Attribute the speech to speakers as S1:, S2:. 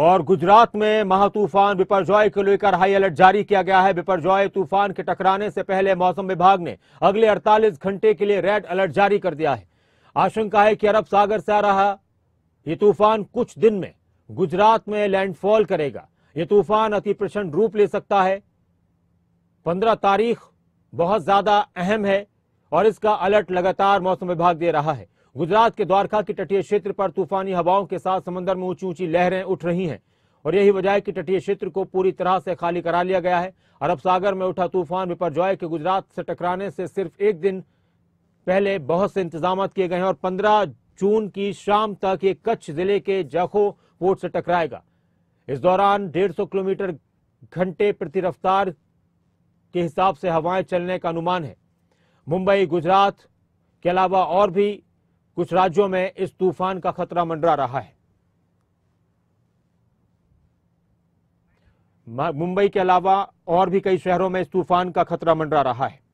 S1: और गुजरात में महातूफान बिपरजॉय को लेकर हाई अलर्ट जारी किया गया है बिपरजॉय तूफान के टकराने से पहले मौसम विभाग ने अगले 48 घंटे के लिए रेड अलर्ट जारी कर दिया है आशंका है कि अरब सागर से आ रहा यह तूफान कुछ दिन में गुजरात में लैंडफॉल करेगा यह तूफान अति प्रचंड रूप ले सकता है पंद्रह तारीख बहुत ज्यादा अहम है और इसका अलर्ट लगातार मौसम विभाग दे रहा है गुजरात के द्वारका के तटीय क्षेत्र पर तूफानी हवाओं के साथ समंदर में ऊंची ऊंची लहरें उठ रही हैं और यही वजह है कि तटीय क्षेत्र को पूरी तरह से खाली करा लिया गया है अरब सागर में उठा तूफान बिपरजॉय के गुजरात से टकराने से सिर्फ एक दिन पहले बहुत से इंतजाम किए गए हैं और पंद्रह जून की शाम तक ये कच्छ जिले के जाखो पोर्ट से टकराएगा इस दौरान 150 किलोमीटर घंटे प्रति रफ्तार के हिसाब से हवाएं चलने का अनुमान है मुंबई गुजरात के अलावा और भी कुछ राज्यों में इस तूफान का खतरा मंडरा रहा है मुंबई के अलावा और भी कई शहरों में इस तूफान का खतरा मंडरा रहा है